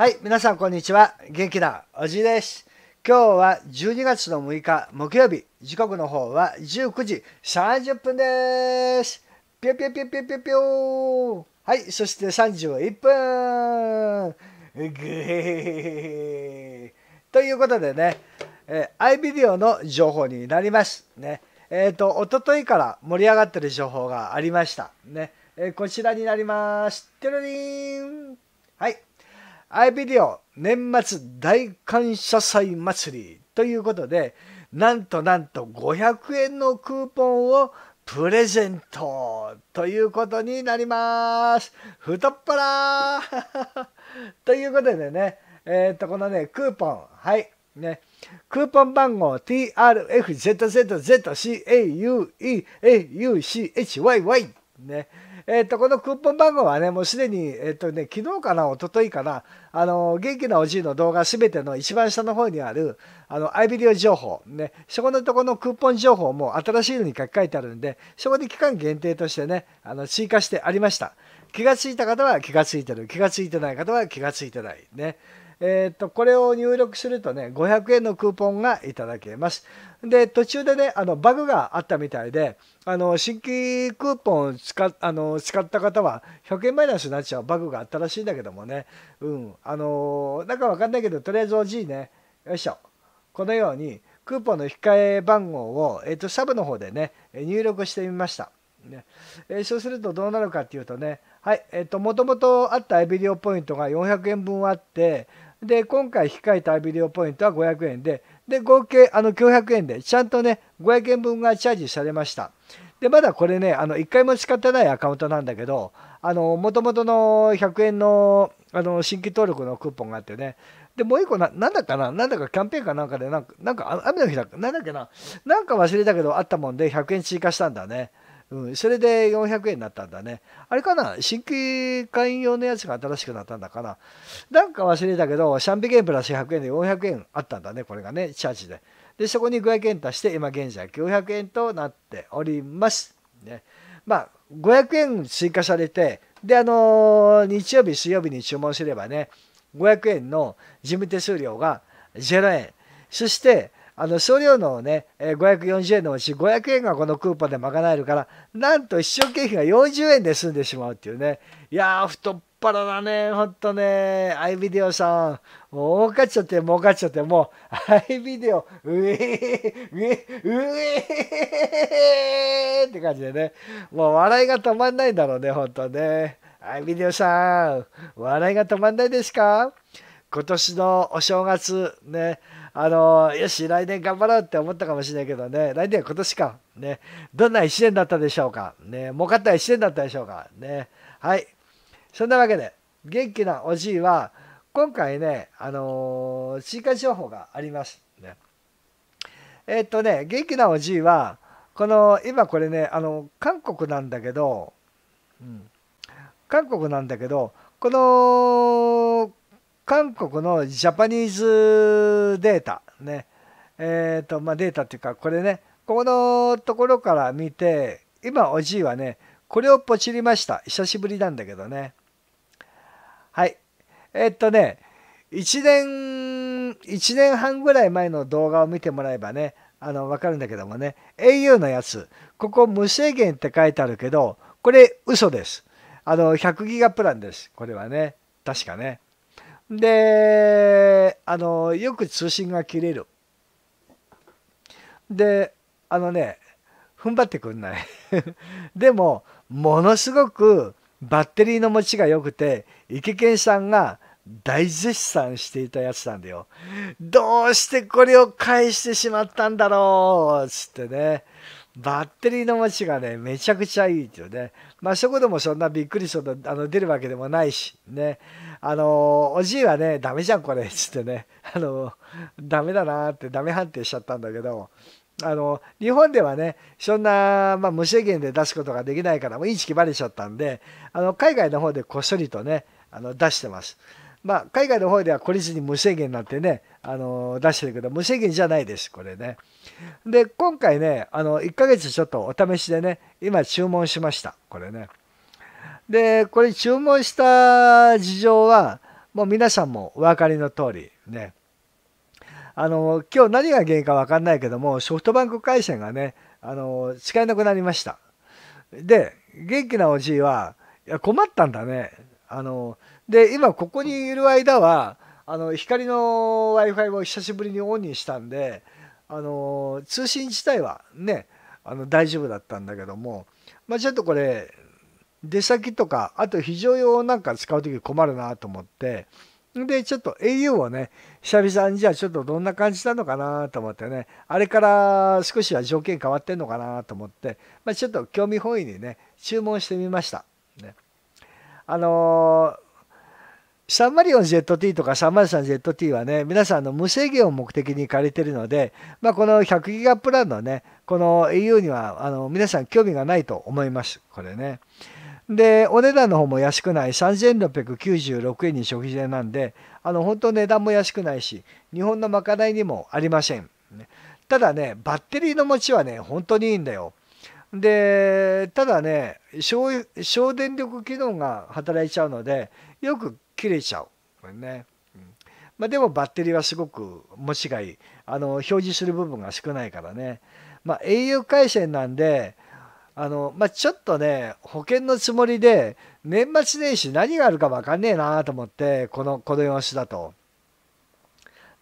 はい、皆さんこんにちは。元気なおじいです。今日は12月の6日木曜日、時刻の方は19時30分です。ぴょぴょぴょぴょぴょぴょはい、そして31分ぐへということでね、えー、i v i d の情報になります。ね。えっ、ー、と、おとといから盛り上がってる情報がありました。ね。えー、こちらになります。てるりんはい。アイビデオ年末大感謝祭祭りということで、なんとなんと500円のクーポンをプレゼントということになります。太っ腹 ということでね、えっ、と、このね、クーポン、はい、ね、クーポン番号 TRFZZZCAUEAUCHYY ね、えっ、ー、と、このクーポン番号はね、もうすでに、えっ、ー、とね、昨日かな、一昨日かな、あの、元気なおじいの動画すべての一番下の方にある、あの、アイビデオ情報、ね、そこのとこのクーポン情報も新しいのに書き換えてあるんで、そこで期間限定としてね、あの、追加してありました。気がついた方は気がついてる、気がついてない方は気がついてない。ね。えー、と、これを入力するとね、500円のクーポンがいただけます。で、途中でね、あの、バグがあったみたいで、あの、新規クーポンを使あの使った方は、100円マイナスになっちゃうバグがあったらしいんだけどもね、うん、あの、なんかわかんないけど、とりあえず OG ね、よいしょ、このように、クーポンの控え番号を、えー、と、サブの方でね、入力してみました。ねえー、そうするとどうなるかっていうとね、はい、えっ、ー、と、もともとあったエビデオポイントが400円分あって、で今回控えたビデオポイントは500円でで合計あの900円でちゃんとね500円分がチャージされましたでまだこれねあの1回も使ってないアカウントなんだけどもともとの100円のあの新規登録のクーポンがあってねでもう一個な、なんだかな、なんだかキャンペーンかなんかで、なんか、なんか雨の日だ、なんだっけな、なんか忘れたけどあったもんで、100円追加したんだね。うん、それで400円になったんだね。あれかな新規会員用のやつが新しくなったんだから。なんか忘れたけど、300円プラス100円で400円あったんだね、これがね、チャージで。で、そこに500円足して、今現在900円となっております。ね。まあ、500円追加されて、で、あのー、日曜日、水曜日に注文すればね、500円の事務手数料が0円。そして、あの少量のね、えー、540円のうち500円がこのクーポンで賄えるからなんと一生経費が40円で済んでしまうっていうねいやー太っ腹だねほんとねアイビデオさんもう儲かっちゃって儲かっちゃってもうアイビデオうえーうえーうえーって感じでねもう笑いが止まんないんだろうねほんとねアイビデオさん笑いが止まんないですか今年のお正月ね、あのよし、来年頑張ろうって思ったかもしれないけどね、来年は今年か、ね、どんな1年だったでしょうか、ね、儲かった1年だったでしょうか、ね、はい、そんなわけで、元気なおじいは、今回ね、あのー、追加情報があります。ね、えー、っとね、元気なおじいは、この、今これね、あの、韓国なんだけど、うん、韓国なんだけど、この韓国のジャパニーズデータね、えっ、ー、と、まあ、データっていうか、これね、ここのところから見て、今、おじいはね、これをポチりました。久しぶりなんだけどね。はい。えー、っとね、1年、1年半ぐらい前の動画を見てもらえばね、あの、わかるんだけどもね、au のやつ、ここ無制限って書いてあるけど、これ嘘です。あの、100ギガプランです。これはね、確かね。で、あの、よく通信が切れる。で、あのね、踏ん張ってくんない でも、ものすごくバッテリーの持ちが良くて、池健さんが大絶賛していたやつなんだよ。どうしてこれを返してしまったんだろうつってね。バッテリーの持ちがね、めちゃくちゃいいって言うね。まあ、そこでもそんなびっくりしあの出るわけでもないし、ね。あの、おじいはね、ダメじゃんこれ、つってね。あの、ダメだなって、ダメ判定しちゃったんだけど、あの、日本ではね、そんな、まあ、無制限で出すことができないから、もうインチバレちゃったんで、あの、海外の方でこっそりとね、あの、出してます。まあ、海外の方では孤立に無制限になってね、あのー、出してるけど、無制限じゃないです、これね。で、今回ね、あの、1ヶ月ちょっとお試しでね、今注文しました、これね。で、これ注文した事情は、もう皆さんもお分かりの通りね、あの、今日何が原因か分かんないけども、ソフトバンク回線がね、あの、使えなくなりました。で、元気なおじいは、いや困ったんだね。あの、で今ここにいる間はあの光の w i f i を久しぶりにオンにしたんであの通信自体はねあの大丈夫だったんだけども、まあ、ちょっとこれ出先とかあと非常用なんか使う時困るなと思ってでちょっと au をね久々にじゃあちょっとどんな感じなのかなと思ってねあれから少しは条件変わってんのかなと思って、まあ、ちょっと興味本位にね注文してみました。ね、あのーサンマリオン ZT とか303 ZT はね、皆さんの無制限を目的に借りてるので、まあ、この100ギガプランのね、この EU にはあの皆さん興味がないと思います、これね。で、お値段の方も安くない、3696円に食事税なんで、あの本当値段も安くないし、日本のまかないにもありません。ただね、バッテリーの持ちはね、本当にいいんだよ。で、ただね、省電力機能が働いちゃうので、よく切れちゃう。これね。うんまあ、でもバッテリーはすごく持ちがいい。あの表示する部分が少ないからね。まあ、au 回線なんで、あのまあ、ちょっとね、保険のつもりで、年末年始何があるか分かんねえなと思って、この、この様子だと。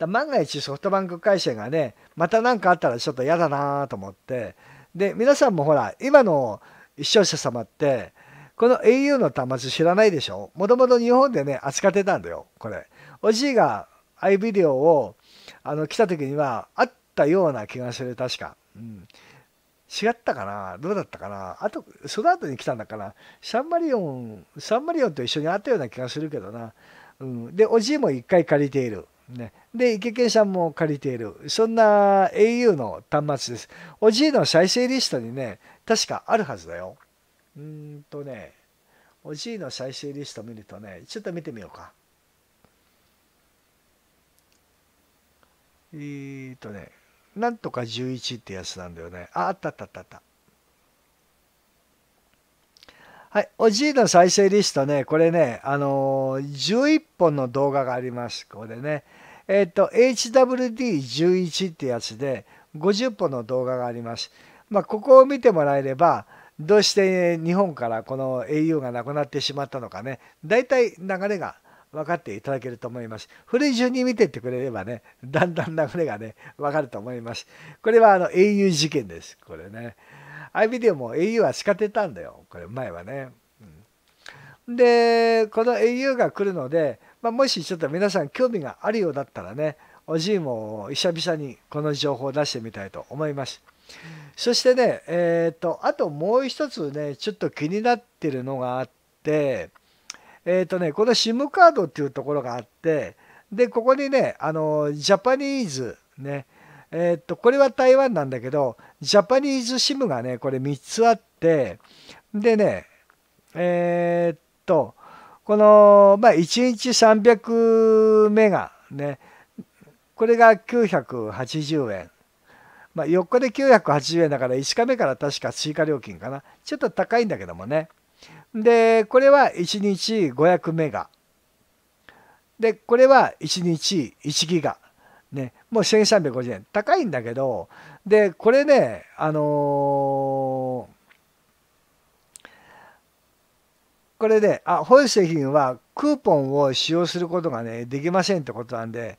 だ万が一ソフトバンク回線がね、また何かあったらちょっと嫌だなと思って。で、皆さんもほら、今の視聴者様って、この au の端末知らないでしょもともと日本でね、扱ってたんだよ、これ。おじいが iVideo をあの来た時にはあったような気がする、確か。うん、違ったかなどうだったかなあと、その後に来たんだから、サンマリオン、サンマリオンと一緒にあったような気がするけどな。うん、で、おじいも1回借りている。ね、で、ケンさんも借りている。そんな au の端末です。おじいの再生リストにね、確かあるはずだよ。うんとね、おじいの再生リスト見るとね、ちょっと見てみようか。えー、っとね、なんとか11ってやつなんだよね。あ、あったあったあったあった。はい、おじいの再生リストね、これね、あのー、11本の動画があります。これね。えっ、ー、と、HWD11 ってやつで、50本の動画があります。まあ、ここを見てもらえれば、どうして日本からこの au がなくなってしまったのかね大体流れが分かっていただけると思います。古い順に見てってくれればねだんだん流れがね分かると思います。これはあの au 事件です。これね。i v ビデオも au は叱ってたんだよ。これ前はね。うん、でこの au が来るので、まあ、もしちょっと皆さん興味があるようだったらねおじいも久々にこの情報を出してみたいと思います。そしてね、えー、と、あともう一つね、ちょっと気になってるのがあって、えー、とね、この SIM カードっていうところがあって、で、ここにね、あの、ジャパニーズ、ね、えー、と、これは台湾なんだけど、ジャパニーズ SIM がね、これ3つあって、でね、えと、この、まあ、1日300メガ、ね、これが980円。まあ、4日で980円だから1日目から確か追加料金かなちょっと高いんだけどもねでこれは1日500メガでこれは1日1ギガねもう1350円高いんだけどでこれねあのー、これで、あ、本製品はクーポンを使用することがね、できませんってことなんで、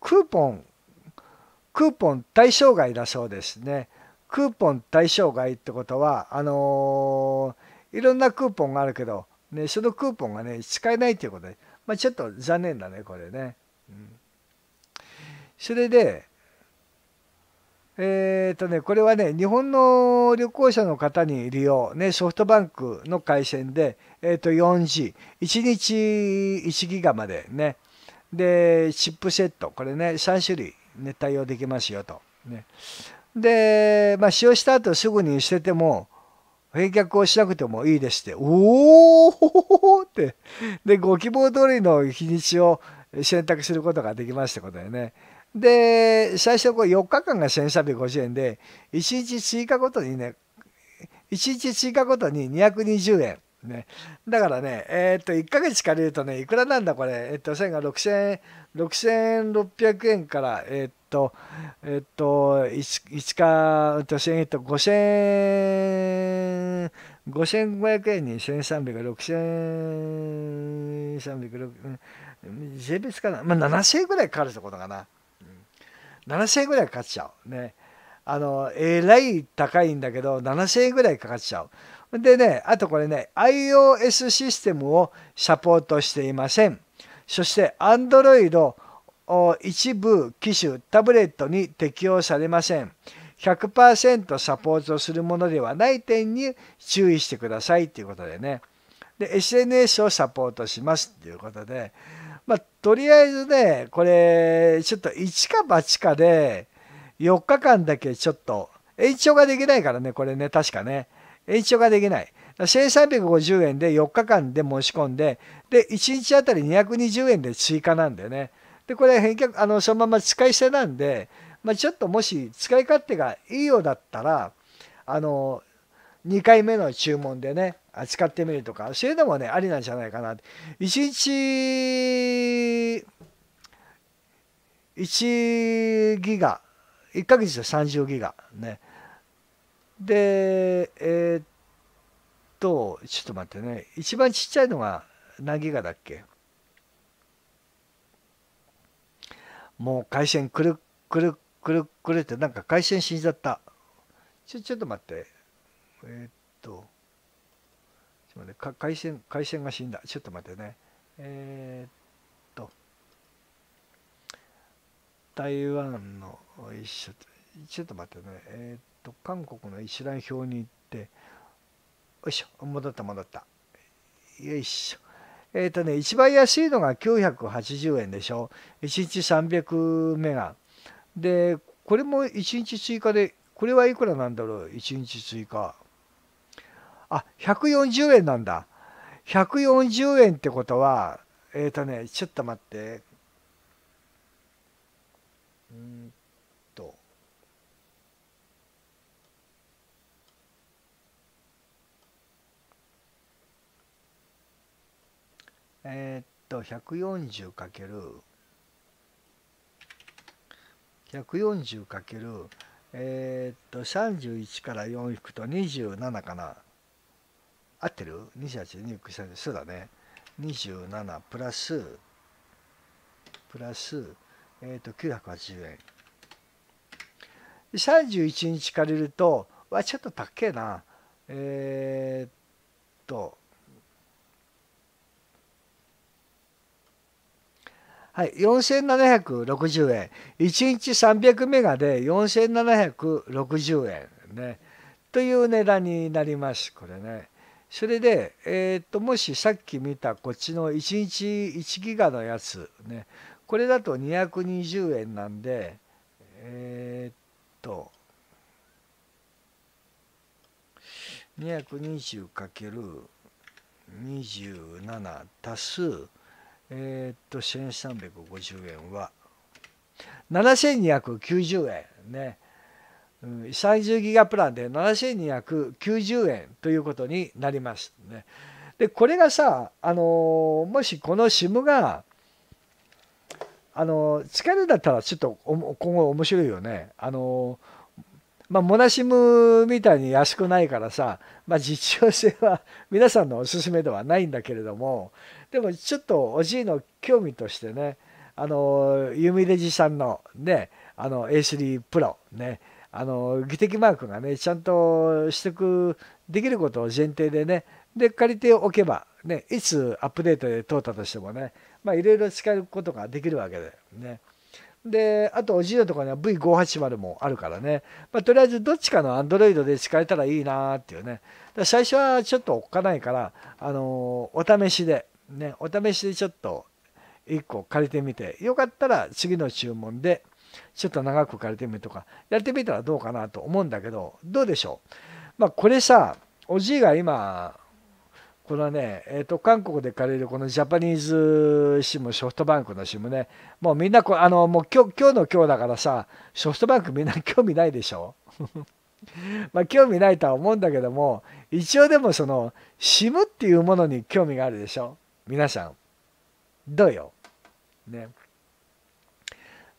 クーポンクーポン対象外だそうですね。クーポン対象外ってことは、あのー、いろんなクーポンがあるけど、ね、そのクーポンがね、使えないということで、まあ、ちょっと残念だね、これね。うん、それで、えーとね、これはね、日本の旅行者の方に利用、ね、ソフトバンクの回線で、えー、と 4G、1日1ギガまでね、で、チップセット、これね、3種類ね、対応できますよと。ね、で、まあ、使用した後すぐに捨てても、返却をしなくてもいいですって、おおって、で、ご希望通りの日にちを選択することができますってことだよね。で、最初こう4日間が1350円で、1日追加ごとにね、1日追加ごとに220円。ね、だからね、えっ、と、1ヶ月借りるとね、いくらなんだこれ、えっ、と、1000が6 0円、6600円から、えっ、と、えっ、と、1, 1か、えっと1かえっと5000、5500円に1300、6300、税別かな、まあ、7000円ぐらいかかるってことかな。うん、7000円ぐらいかかっちゃう。ね。あの、えらい高いんだけど、7000円ぐらいかかっちゃう。でね、あとこれね、iOS システムをサポートしていません。そして Android を一部機種、タブレットに適用されません。100%サポートするものではない点に注意してくださいということでね。で、SNS をサポートしますということで、まあ、とりあえずね、これ、ちょっと一か八かで、4日間だけちょっと、延長ができないからね、これね、確かね。延長ができない。1350円で4日間で申し込んで、で、1日あたり220円で追加なんでね。で、これ返却、あの、そのまま使い捨てなんで、まあ、ちょっともし使い勝手がいいようだったら、あの、2回目の注文でね、扱ってみるとか、そういうのもね、ありなんじゃないかな。1日、1ギガ、1ヶ月で30ギガね。で、えー、っと、ちょっと待ってね。一番ちっちゃいのが何ギガだっけもう回線くるくるくるくるってなんか回線死んじゃった。ちょ、ちょっと待って。えー、っと、ちょっと待って、回線、回線が死んだ。ちょっと待ってね。えー、っと、台湾の一緒、ちょっと待ってね。えー、っとと韓国の一覧表に行ってよいしょ戻った戻ったよいしょえっ、ー、とね一番安いのが980円でしょ1日300メガでこれも1日追加でこれはいくらなんだろう1日追加あ140円なんだ140円ってことはえっ、ー、とねちょっと待ってえー、っと 140×140× えー、っと31から4引くと27かな合ってる ?2829 そうだね27プラスプラス、えー、っと980円31日借りるとわちょっと高えなえー、っとはい、4760円1日300メガで4760円ねという値段になりますこれね。それで、えー、っともしさっき見たこっちの1日1ギガのやつねこれだと220円なんでえー、っと 220×27 足すえー、っと、1350円は、7290円ね。三十ギガプランで7290円ということになります、ね。で、これがさ、あのー、もしこの SIM が、あの使えるだったらちょっと今後面白いよね。あのまあ、モナシムみたいに安くないからさ、まあ、実用性は皆さんのおすすめではないんだけれども、でもちょっとおじいの興味としてねあの弓レジさんのねあの A3 プロねあの技的マークがねちゃんと取得できることを前提でねで借りておけばねいつアップデートで通ったとしてもねまあいろいろ使えることができるわけでねであとおじいのとこには V580 もあるからね、まあ、とりあえずどっちかの Android で使えたらいいなっていうね最初はちょっとおっかないからあのお試しでね、お試しでちょっと1個借りてみて、よかったら次の注文でちょっと長く借りてみるとか、やってみたらどうかなと思うんだけど、どうでしょう。まあ、これさ、おじいが今、このね、えーと、韓国で借りるこのジャパニーズ SIM、ソフトバンクの SIM ね、もうみんなこ、あのもう今日今日の今日だからさ、ソフトバンクみんな興味ないでしょ まあ興味ないとは思うんだけども、一応でもその SIM っていうものに興味があるでしょ皆さんどうよ。ね。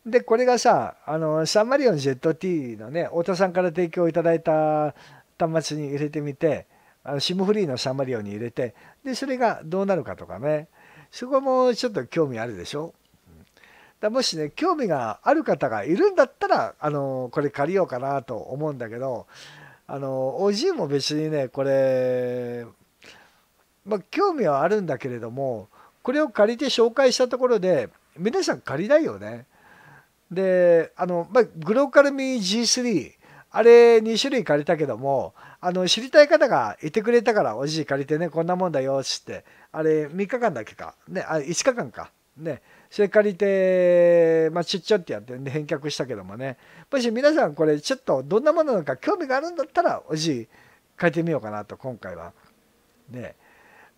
でこれがさあのサンマリオン ZT のね太田さんから提供いただいた端末に入れてみてあの SIM フリーのサンマリオンに入れてでそれがどうなるかとかねそこもちょっと興味あるでしょ。だもしね興味がある方がいるんだったらあのこれ借りようかなと思うんだけどあの OG も別にねこれまあ、興味はあるんだけれどもこれを借りて紹介したところで皆さん借りないよね。であの、まあ、グローカルミー G3 あれ2種類借りたけどもあの知りたい方がいてくれたからおじい借りてねこんなもんだよっつってあれ3日間だけか、ね、あ5日間か。ね、それ借りて、まあ、ちっちゃってやって、ね、返却したけどもねもし皆さんこれちょっとどんなものなのか興味があるんだったらおじい借りてみようかなと今回は。ね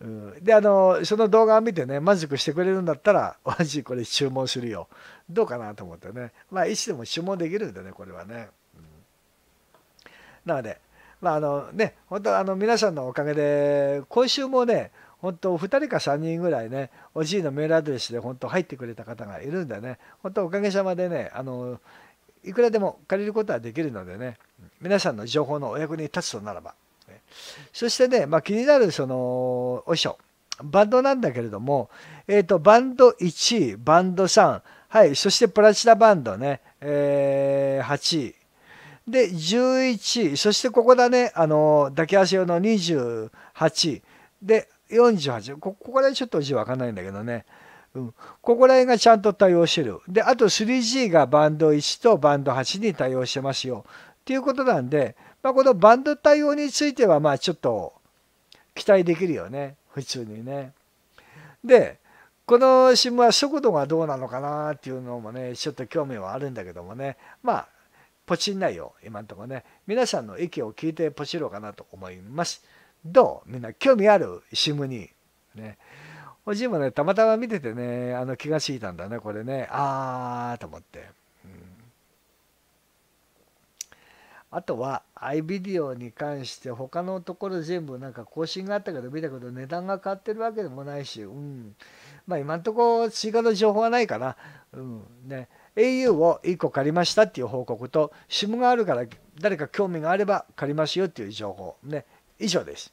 うん、であのその動画を見てね満足してくれるんだったら マジこれ注文するよどうかなと思ってねまあいつでも注文できるんでねこれはね、うん、なのでまああのね本当あの皆さんのおかげで今週もね本当2人か3人ぐらいねおじいのメールアドレスで本当入ってくれた方がいるんでね本当おかげさまでねあのいくらでも借りることはできるのでね皆さんの情報のお役に立つとならばそしてね、まあ、気になるそのお衣装バンドなんだけれども、えーと、バンド1バンド3、はい、そしてプラチナバンドね、えー、8位で11位そしてここだねあの抱きせ用の28位で48ここら辺ちょっと字分かんないんだけどね、うん、ここら辺がちゃんと対応してるであと 3G がバンド1とバンド8に対応してますよっていうことなんでまあ、このバンド対応については、まあ、ちょっと期待できるよね、普通にね。で、この SIM は速度がどうなのかなっていうのもね、ちょっと興味はあるんだけどもね、まあ、ポチんないよ、今んとこね。皆さんの意見を聞いてポチろうかなと思います。どうみんな興味ある SIM に。ね。おじいもね、たまたま見ててね、あの気がついたんだね、これね。あーと思って。あとは iVideo に関して他のところ全部なんか更新があったけど見たけど値段が変わってるわけでもないし、うん。まあ今んとこ追加の情報はないかな。うん。ね。au を1個借りましたっていう報告と、SIM があるから誰か興味があれば借りますよっていう情報。ね。以上です。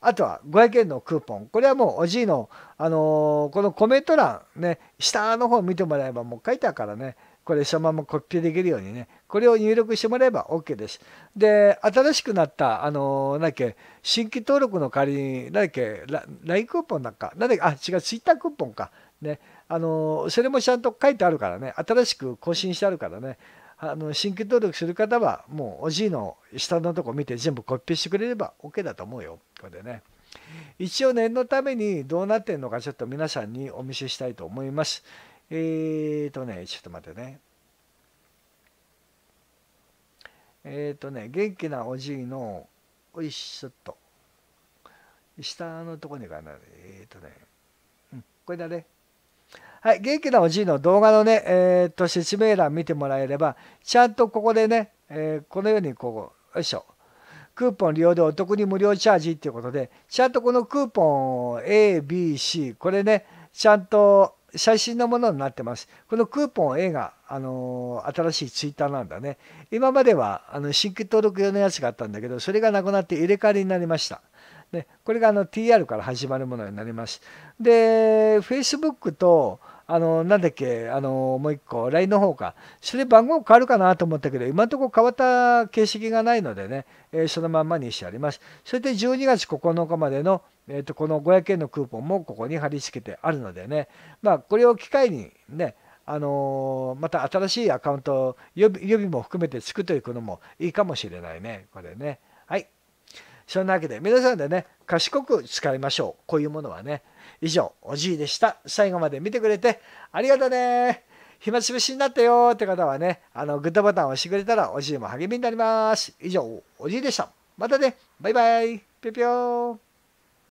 あとは500円のクーポン。これはもうおじいの、あのー、このコメント欄、ね、下の方見てもらえばもう書いてあるからね。これそのままコピーできるようにね、これを入力してもらえば OK です。で、新しくなった、あのなんだっけ、新規登録の代わりに、なんだっけ、LINE クーポンなんか、なんだっけ、あ、違う、Twitter クーポンか。ね、あのそれもちゃんと書いてあるからね、新しく更新してあるからね、あの新規登録する方は、もうおじいの下のとこ見て全部コピーしてくれれば OK だと思うよ。これでね。一応念のためにどうなってんのかちょっと皆さんにお見せしたいと思います。えっ、ー、とね、ちょっと待ってね。えっ、ー、とね、元気なおじいの、おいしょっと。下のとこにかな。えっ、ー、とね、うん、これだね。はい、元気なおじいの動画のね、えっ、と、説明欄見てもらえれば、ちゃんとここでね、えこのようにこう、よいしょ。クーポン利用でお得に無料チャージっていうことで、ちゃんとこのクーポン A、B、C、これね、ちゃんと最新のものになってます。このクーポン A が、あのー、新しいツイッターなんだね。今まではあの新規登録用のやつがあったんだけど、それがなくなって入れ替わりになりました。ね、これがあの TR から始まるものになります。で、Facebook と、あの、なんだっけ、あの、もう一個、LINE の方か。それで番号変わるかなと思ったけど、今のところ変わった形式がないのでね、えー、そのまんまにしてあります。それで12月9日までの、えーと、とこの500円のクーポンもここに貼り付けてあるのでね、まあ、これを機会にね、あのー、また新しいアカウント予備、予備も含めて作っていくのもいいかもしれないね、これね。はい。そんなわけで皆さんでね賢く使いましょうこういうものはね以上おじいでした最後まで見てくれてありがとね暇つぶしになったよって方はねあのグッドボタンを押してくれたらおじいも励みになります以上おじいでしたまたねバイバイぴょぴょー